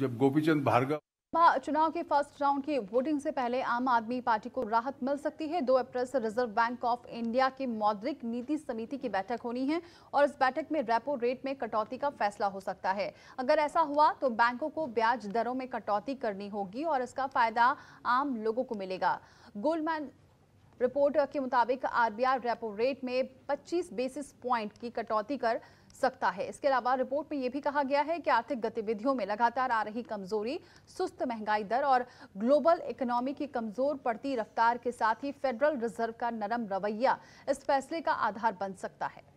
जब गोपीचंद भार्गव चुनाव के फर्स्ट राउंड की वोटिंग से पहले आम आदमी पार्टी को राहत मिल सकती है दो अप्रैल से रिजर्व बैंक ऑफ इंडिया की मौद्रिक नीति समिति की बैठक होनी है और इस बैठक में रेपो रेट में कटौती का फैसला हो सकता है अगर ऐसा हुआ तो बैंकों को ब्याज दरों में कटौती करनी होगी और इसका फायदा आम लोगों को मिलेगा गोल्डमैन रिपोर्ट के मुताबिक आरबीआई रेपो रेट में 25 बेसिस पॉइंट की कटौती कर सकता है इसके अलावा रिपोर्ट में यह भी कहा गया है कि आर्थिक गतिविधियों में लगातार आ रही कमजोरी सुस्त महंगाई दर और ग्लोबल इकोनॉमी की कमजोर पड़ती रफ्तार के साथ ही फेडरल रिजर्व का नरम रवैया इस फैसले का आधार बन सकता है